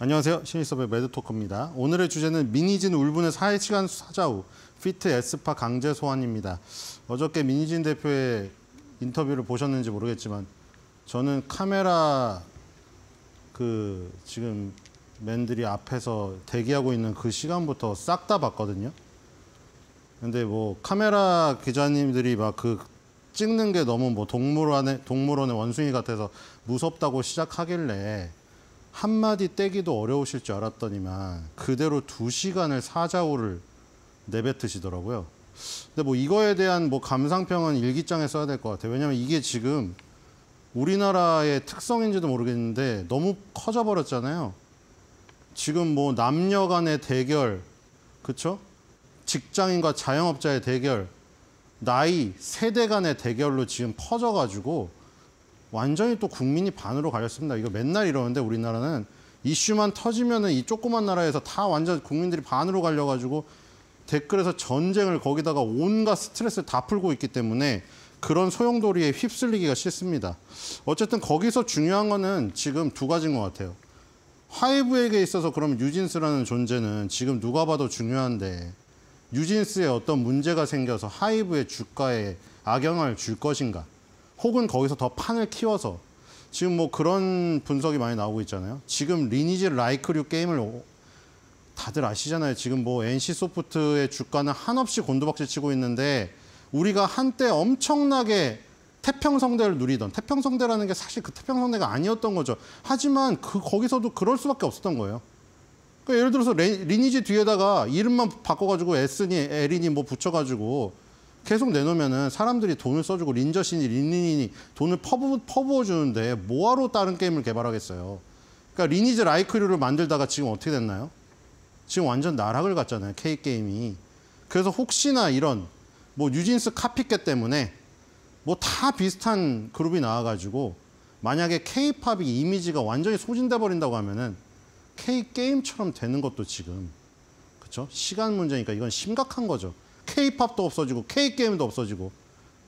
안녕하세요. 신입섭의 매드토크입니다. 오늘의 주제는 미니진 울분의 4시간 사자우 피트 에스파 강제 소환입니다. 어저께 미니진 대표의 인터뷰를 보셨는지 모르겠지만 저는 카메라 그 지금 맨들이 앞에서 대기하고 있는 그 시간부터 싹 다 봤거든요. 근데 뭐 카메라 기자님들이 막 그 찍는 게 너무 뭐 동물원의 동물원의 원숭이 같아서 무섭다고 시작하길래 한마디 떼기도 어려우실 줄 알았더니만 그대로 두시간을 사자우를 내뱉으시더라고요. 근데 뭐 이거에 대한 뭐 감상평은 일기장에 써야 될 것 같아요. 왜냐면 이게 지금 우리나라의 특성인지도 모르겠는데 너무 커져버렸잖아요. 지금 뭐 남녀 간의 대결, 그쵸? 직장인과 자영업자의 대결, 나이, 세대 간의 대결로 지금 퍼져가지고 완전히 또 국민이 반으로 갈렸습니다 이거 맨날 이러는데 우리나라는 이슈만 터지면은 이 조그만 나라에서 다 완전 국민들이 반으로 갈려가지고 댓글에서 전쟁을 거기다가 온갖 스트레스를 다 풀고 있기 때문에 그런 소용돌이에 휩쓸리기가 싫습니다. 어쨌든 거기서 중요한 거는 지금 두 가지인 것 같아요. 하이브에게 있어서 그럼 유진스라는 존재는 지금 누가 봐도 중요한데 유진스에 어떤 문제가 생겨서 하이브의 주가에 악영향을 줄 것인가 혹은 거기서 더 판을 키워서 지금 뭐 그런 분석이 많이 나오고 있잖아요. 지금 리니지 라이크류 게임을 다들 아시잖아요. 지금 뭐 NC 소프트의 주가는 한없이 곤두박질 치고 있는데 우리가 한때 엄청나게 태평성대를 누리던 태평성대라는 게 사실 그 태평성대가 아니었던 거죠. 하지만 그 거기서도 그럴 수밖에 없었던 거예요. 그러니까 예를 들어서 리, 니지 뒤에다가 이름만 바꿔가지고 S니 L이니 뭐 붙여가지고 계속 내놓으면은 사람들이 돈을 써주고 린저신이 린린이니 돈을 퍼부, 퍼부어 주는데 뭐하러 다른 게임을 개발하겠어요. 그러니까 리니지 라이크류를 만들다가 지금 어떻게 됐나요? 지금 완전 나락을 갔잖아요. K게임이. 그래서 혹시나 이런 뭐 뉴진스 카피캣 때문에 뭐 다 비슷한 그룹이 나와가지고 만약에 K팝이 이미지가 완전히 소진돼 버린다고 하면은 K 게임처럼 되는 것도 지금 그렇죠 시간 문제니까 이건 심각한 거죠. K팝도 없어지고 K 게임도 없어지고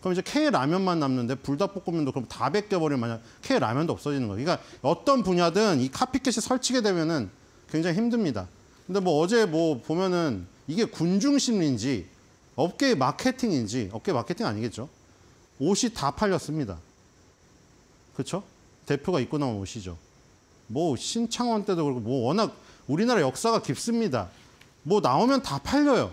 그럼 이제 K 라면만 남는데 불닭볶음면도 그럼 다 벗겨버리면 만약 K 라면도 없어지는 거예요. 그러니까 어떤 분야든 이 카피캣이 설치게 되면은 굉장히 힘듭니다. 근데 뭐 어제 뭐 보면은 이게 군중 심리인지 업계 마케팅인지 업계 마케팅 아니겠죠? 옷이 다 팔렸습니다. 그렇죠? 대표가 입고 나온 옷이죠. 뭐 신창원 때도 그렇고 뭐 워낙 우리나라 역사가 깊습니다. 뭐 나오면 다 팔려요.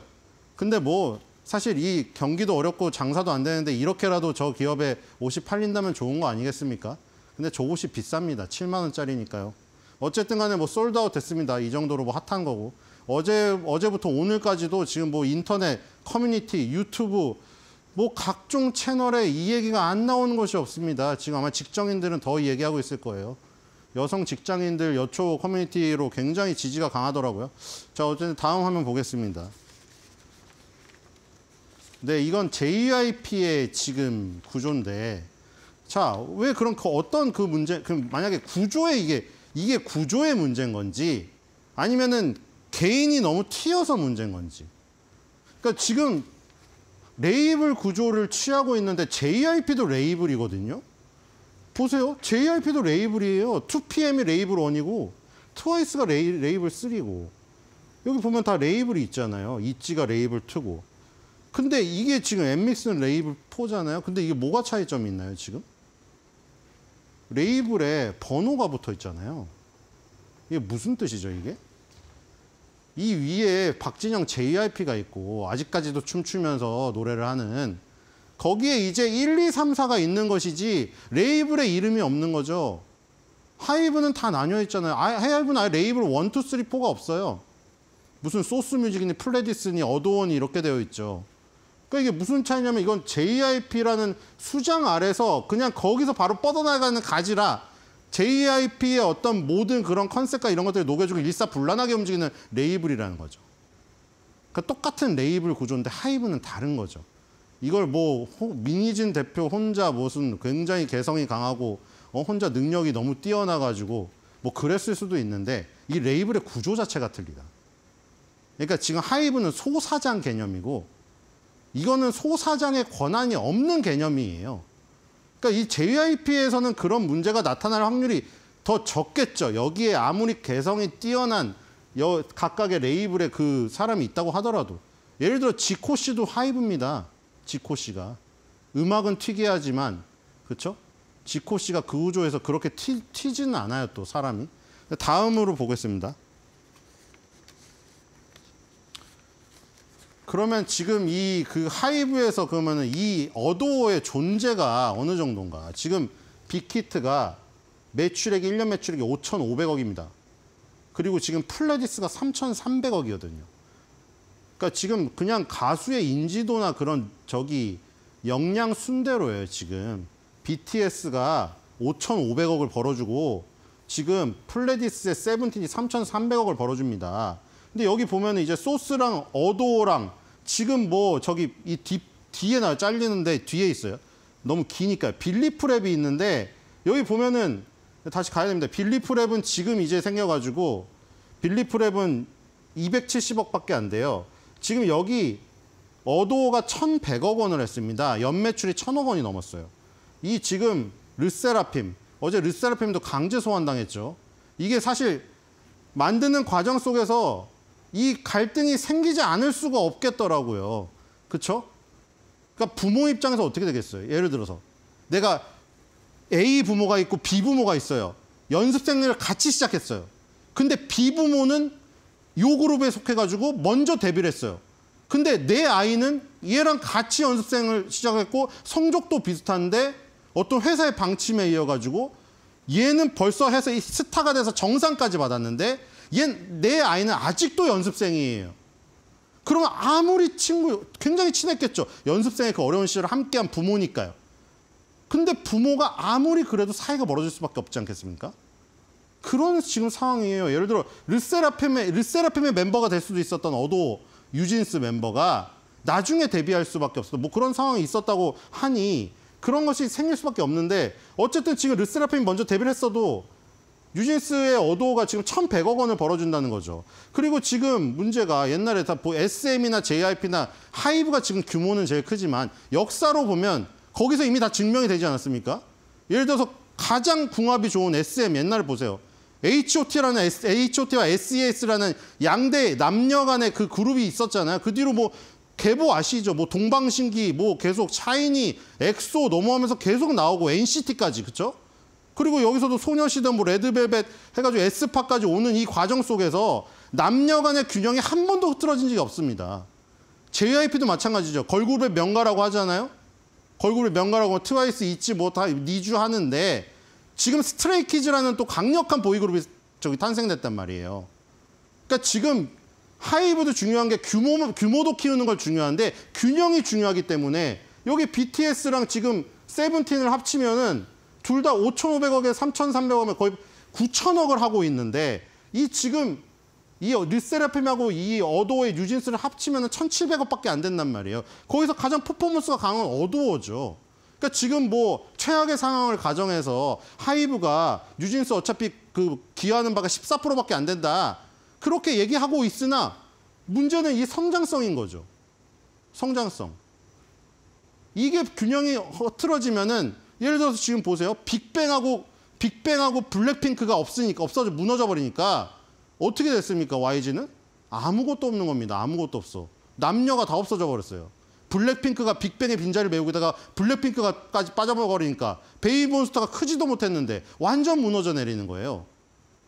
근데 뭐 사실 이 경기도 어렵고 장사도 안 되는데 이렇게라도 저 기업에 옷이 팔린다면 좋은 거 아니겠습니까? 근데 저 옷이 비쌉니다. 7만 원짜리니까요. 어쨌든 간에 뭐 솔드아웃 됐습니다. 이 정도로 뭐 핫한 거고. 어제, 어제부터 오늘까지도 지금 뭐 인터넷, 커뮤니티, 유튜브, 뭐 각종 채널에 이 얘기가 안 나오는 것이 없습니다. 지금 아마 직장인들은 더 얘기하고 있을 거예요. 여성 직장인들 여초 커뮤니티로 굉장히 지지가 강하더라고요. 자, 어쨌든 다음 화면 보겠습니다. 네, 이건 JIP의 지금 구조인데 자, 왜 그런 그 어떤 그 문제 그럼 만약에 구조에 이게 이게 구조의 문제인 건지 아니면은 개인이 너무 튀어서 문제인 건지. 그러니까 지금 레이블 구조를 취하고 있는데 JIP도 레이블이거든요. 보세요. JIP도 레이블이에요. 2PM이 레이블 1이고 트와이스가 레이, 레이블 3이고 여기 보면 다 레이블이 있잖아요. 있지가 레이블 2고 근데 이게 지금 엠믹스는 레이블 4잖아요. 근데 이게 뭐가 차이점이 있나요, 지금? 레이블에 번호가 붙어 있잖아요. 이게 무슨 뜻이죠, 이게? 이 위에 박진영 JYP가 있고 아직까지도 춤추면서 노래를 하는 거기에 이제 1, 2, 3, 4가 있는 것이지 레이블에 이름이 없는 거죠. 하이브는 다 나뉘어 있잖아요. 아, 하이브는 아예 레이블 1, 2, 3, 4가 없어요. 무슨 소스 뮤직이니 플레디스니 어도원이 이렇게 되어 있죠. 그러니까 이게 무슨 차이냐면 이건 JIP라는 수장 아래서 그냥 거기서 바로 뻗어나가는 가지라 JIP의 어떤 모든 그런 컨셉과 이런 것들을 녹여주고 일사불란하게 움직이는 레이블이라는 거죠. 그러니까 똑같은 레이블 구조인데 하이브는 다른 거죠. 이걸 뭐 민희진 대표 혼자 무슨 굉장히 개성이 강하고 어, 혼자 능력이 너무 뛰어나가지고 뭐 그랬을 수도 있는데 이 레이블의 구조 자체가 틀리다. 그러니까 지금 하이브는 소사장 개념이고 이거는 소사장의 권한이 없는 개념이에요. 그러니까 이 JIP에서는 그런 문제가 나타날 확률이 더 적겠죠. 여기에 아무리 개성이 뛰어난 여, 각각의 레이블에 그 사람이 있다고 하더라도 예를 들어 지코 씨도 하이브입니다. 지코 씨가 음악은 특이하지만 그렇죠? 지코 씨가 그 우조에서 그렇게 튀, 튀지는 않아요 또 사람이. 다음으로 보겠습니다. 그러면 지금 이 그 하이브에서 그러면이 어도어의 존재가 어느 정도인가? 지금 빅히트가 매출액이 1년 매출액이 5,500억입니다. 그리고 지금 플레디스가 3,300억이거든요. 그러니까 지금 그냥 가수의 인지도나 그런 저기 역량 순대로예요, 지금. BTS가 5,500억을 벌어주고 지금 플레디스의 세븐틴이 3,300억을 벌어줍니다. 근데 여기 보면 이제 소스랑 어도랑 어 지금 뭐 저기 이 뒤, 뒤에 나와 잘리는데 뒤에 있어요. 너무 기니까 빌리 프랩이 있는데 여기 보면은 다시 가야 됩니다. 빌리 프랩은 지금 이제 생겨가지고 빌리 프랩은 270억밖에 안 돼요. 지금 여기 어도가 1,100억 원을 했습니다. 연매출이 1,000억 원이 넘었어요. 이 지금 르세라핌, 어제 르세라핌도 강제 소환당했죠. 이게 사실 만드는 과정 속에서 이 갈등이 생기지 않을 수가 없겠더라고요. 그렇죠? 그러니까 부모 입장에서 어떻게 되겠어요? 예를 들어서 내가 A 부모가 있고 B 부모가 있어요. 연습생을 같이 시작했어요. 근데 B 부모는 요 그룹에 속해가지고 먼저 데뷔를 했어요. 근데 내 아이는 얘랑 같이 연습생을 시작했고 성적도 비슷한데 어떤 회사의 방침에 이어가지고 얘는 벌써 해서 스타가 돼서 정상까지 받았는데 얘내 아이는 아직도 연습생이에요. 그러면 아무리 친구 굉장히 친했겠죠. 연습생의 그 어려운 시절을 함께한 부모니까요. 근데 부모가 아무리 그래도 사이가 멀어질 수밖에 없지 않겠습니까? 그런 지금 상황이에요. 예를 들어 르세라핌의 르세라핌의 멤버가 될 수도 있었던 어도 유진스 멤버가 나중에 데뷔할 수밖에 없어. 뭐 그런 상황이 있었다고 하니 그런 것이 생길 수밖에 없는데 어쨌든 지금 르세라핌이 먼저 데뷔를 했어도 뉴진스의 어도가 지금 1,100억 원을 벌어준다는 거죠. 그리고 지금 문제가 옛날에 다 뭐 SM이나 JIP나 하이브가 지금 규모는 제일 크지만 역사로 보면 거기서 이미 다 증명이 되지 않았습니까? 예를 들어서 가장 궁합이 좋은 SM 옛날 보세요. HOT라는 S, HOT와 SES라는 양대 남녀 간의 그 그룹이 있었잖아요. 그 뒤로 뭐 개보 아시죠? 뭐 동방신기 뭐 계속 차이니 엑소 넘어가면서 계속 나오고 NCT까지 그렇죠? 그리고 여기서도 소녀시대 뭐 레드벨벳 해가지고 에스파까지 오는 이 과정 속에서 남녀 간의 균형이 한 번도 흐트러진 적이 없습니다. JYP도 마찬가지죠. 걸그룹의 명가라고 하잖아요. 걸그룹의 명가라고 트와이스 있지 뭐 다 니주 하는데 지금 스트레이키즈라는 또 강력한 보이그룹이 저기 탄생됐단 말이에요. 그러니까 지금 하이브도 중요한 게 규모, 규모도 키우는 걸 중요한데 균형이 중요하기 때문에 여기 BTS랑 지금 세븐틴을 합치면은 둘다 5,500억에 3,300억에 거의 9 0 0 0억을 하고 있는데 이 지금 이 르세라핌하고 이 어도의 뉴진스를 합치면 1,700억밖에 안 된단 말이에요. 거기서 가장 퍼포먼스가 강한 어도어죠. 그러니까 지금 뭐 최악의 상황을 가정해서 하이브가 뉴진스 어차피 그 기여하는 바가 14%밖에 안 된다. 그렇게 얘기하고 있으나 문제는 이 성장성인 거죠. 성장성. 이게 균형이 흐트러지면은 예를 들어서 지금 보세요. 빅뱅하고 빅뱅하고 블랙핑크가 없으니까 없어져 무너져 버리니까 어떻게 됐습니까? YG는 아무것도 없는 겁니다. 아무것도 없어. 남녀가 다 없어져 버렸어요. 블랙핑크가 빅뱅의 빈자리를 메우기다가 블랙핑크가까지 빠져버리니까 베이비몬스터가 크지도 못했는데 완전 무너져 내리는 거예요.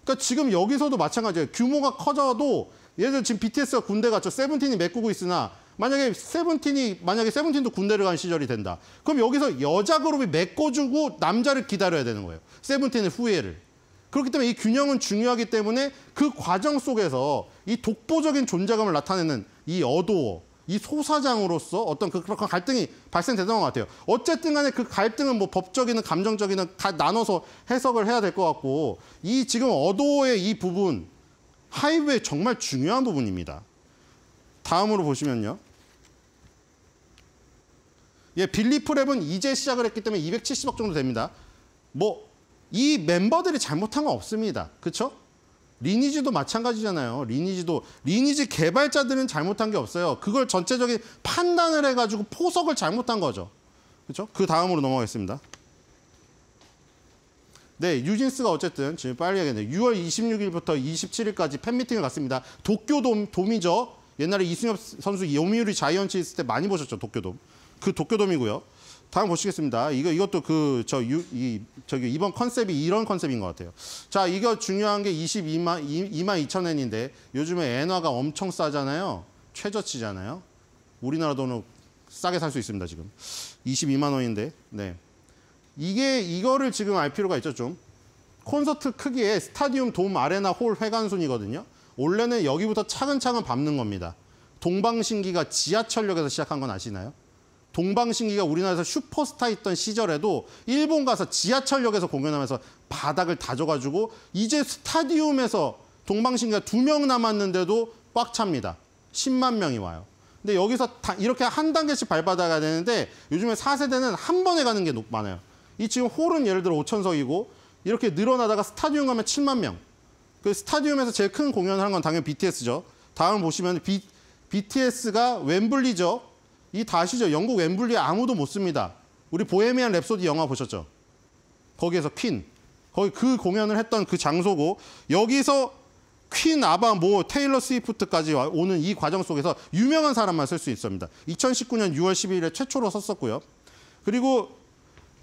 그러니까 지금 여기서도 마찬가지예요. 규모가 커져도 예를 들어 지금 BTS가 군대 갔죠. 세븐틴이 메꾸고 있으나 만약에 세븐틴이 만약에 세븐틴도 군대를 간 시절이 된다. 그럼 여기서 여자 그룹이 메꿔주고 남자를 기다려야 되는 거예요. 세븐틴의 후예를. 그렇기 때문에 이 균형은 중요하기 때문에 그 과정 속에서 이 독보적인 존재감을 나타내는 이 어도어, 이 소사장으로서 어떤 그, 그런 갈등이 발생되던 것 같아요. 어쨌든 간에 그 갈등은 뭐법적인감정적인다 나눠서 해석을 해야 될 것 같고 이 지금 어도의 어이 부분 하이브의 정말 중요한 부분입니다. 다음으로 보시면요. 예, 빌리프랩은 이제 시작을 했기 때문에 270억 정도 됩니다. 뭐 이 멤버들이 잘못한 건 없습니다. 그렇 리니지도 마찬가지잖아요. 리니지도 리니지 개발자들은 잘못한 게 없어요. 그걸 전체적인 판단을 해가지고 포석을 잘못한 거죠. 그렇그 다음으로 넘어가겠습니다. 네, 유진스가 어쨌든 지금 빨리 하겠네요. 6월 26일부터 27일까지 팬미팅을 갔습니다. 도쿄돔 돔이죠. 옛날에 이승엽 선수 요미우리 자이언츠 있을 때 많이 보셨죠, 도쿄돔. 그 도쿄돔이고요. 다음 보시겠습니다. 이거 이것도 그 저 이 저기 이번 컨셉이 이런 컨셉인 것 같아요. 자, 이거 중요한 게 22만 2만 2천 엔인데 요즘에 엔화가 엄청 싸잖아요. 최저치잖아요. 우리나라 돈으로 싸게 살 수 있습니다, 지금. 22만 원인데. 네. 이게 이거를 지금 알 필요가 있죠, 좀. 콘서트 크기의 스타디움 돔 아레나 홀 회관순이거든요. 원래는 여기부터 차근차근 밟는 겁니다. 동방신기가 지하철역에서 시작한 건 아시나요? 동방신기가 우리나라에서 슈퍼스타였던 시절에도 일본 가서 지하철역에서 공연하면서 바닥을 다져가지고 이제 스타디움에서 동방신기가 두 명 남았는데도 꽉 찹니다. 10만 명이 와요. 근데 여기서 이렇게 한 단계씩 밟아다가야 되는데 요즘에 4세대는 한 번에 가는 게 많아요. 이 지금 홀은 예를 들어 5천석이고 이렇게 늘어나다가 스타디움 가면 7만 명. 그 스타디움에서 제일 큰 공연을 한 건 당연히 BTS죠. 다음 보시면 비, BTS가 웸블리죠. 이다 아시죠? 영국 웸블리에 아무도 못 씁니다. 우리 보헤미안 랩소디 영화 보셨죠? 거기에서 퀸. 거기 그 공연을 했던 그 장소고 여기서 퀸, 아바, 모, 테일러 스위프트까지 오는 이 과정 속에서 유명한 사람만 쓸 수 있습니다. 2019년 6월 12일에 최초로 썼었고요. 그리고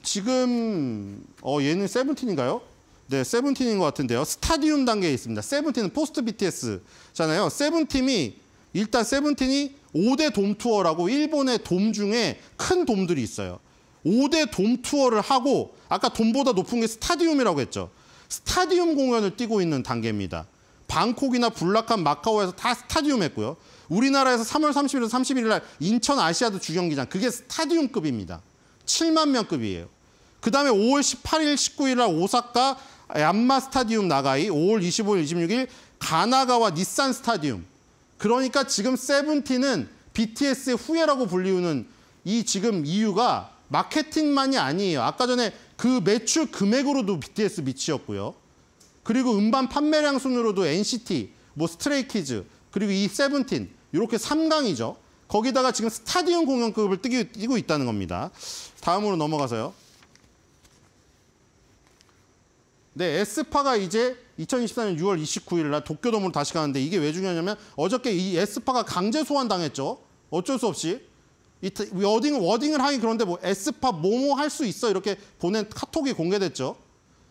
지금 어 얘는 세븐틴인가요? 네, 세븐틴인 것 같은데요. 스타디움 단계에 있습니다. 세븐틴은 포스트 BTS잖아요. 세븐틴이 일단 세븐틴이 5대 돔 투어라고 일본의 돔 중에 큰 돔들이 있어요. 5대 돔 투어를 하고 아까 돔보다 높은 게 스타디움이라고 했죠. 스타디움 공연을 뛰고 있는 단계입니다. 방콕이나 불락한 마카오에서 다 스타디움 했고요. 우리나라에서 3월 30일에서 31일 날 인천 아시아드 주경기장 그게 스타디움급입니다. 7만 명급이에요. 그다음에 5월 18일, 19일 날 오사카 얀마 스타디움 나가이, 5월 25일, 26일 가나가와 닛산 스타디움 그러니까 지금 세븐틴은 BTS의 후예라고 불리우는 이 지금 이유가 마케팅만이 아니에요. 아까 전에 그 매출 금액으로도 BTS 미치였고요. 그리고 음반 판매량 순으로도 NCT, 뭐 스트레이키즈, 그리고 이 세븐틴 이렇게 3강이죠. 거기다가 지금 스타디움 공연급을 뛰고 있다는 겁니다. 다음으로 넘어가서요. 네, 에스파가 이제 2024년 6월 29일 날 도쿄돔으로 다시 가는데 이게 왜 중요하냐면 어저께 이 에스파가 강제 소환당했죠. 어쩔 수 없이. 이 워딩, 워딩을 하긴 그런데 뭐 에스파 뭐뭐 할 수 있어 이렇게 보낸 카톡이 공개됐죠.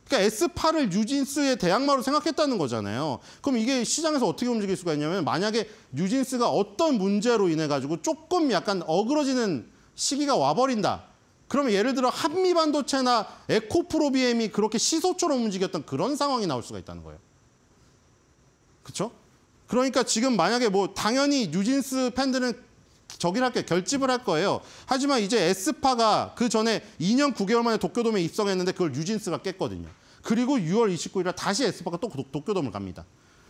그러니까 에스파를 뉴진스의 대항마로 생각했다는 거잖아요. 그럼 이게 시장에서 어떻게 움직일 수가 있냐면 만약에 뉴진스가 어떤 문제로 인해 가지고 조금 약간 어그러지는 시기가 와버린다. 그러면 예를 들어 한미 반도체나 에코프로비엠이 그렇게 시소처럼 움직였던 그런 상황이 나올 수가 있다는 거예요. 그렇죠? 그러니까 지금 만약에 뭐 당연히 뉴진스 팬들은 저길 할게 결집을 할 거예요. 하지만 이제 에스파가 그 전에 2년 9개월 만에 도쿄돔에 입성했는데 그걸 뉴진스가 깼거든요. 그리고 6월 29일에 다시 에스파가 또 도쿄돔을 갑니다.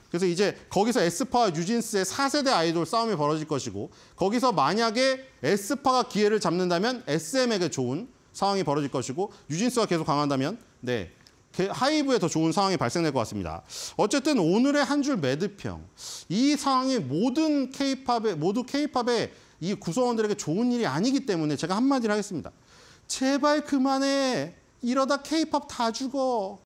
그래서 이제 거기서 에스파와 유진스의 4세대 아이돌 싸움이 벌어질 것이고 거기서 만약에 에스파가 기회를 잡는다면 SM에게 좋은 상황이 벌어질 것이고 유진스가 계속 강한다면 네 하이브에 더 좋은 상황이 발생될 것 같습니다. 어쨌든 오늘의 한 줄매듭형이 상황이 모든 케이팝의 모두 케이팝의 이 구성원들에게 좋은 일이 아니기 때문에 제가 한마디를 하겠습니다. 제발 그만해 이러다 케이팝 다 죽어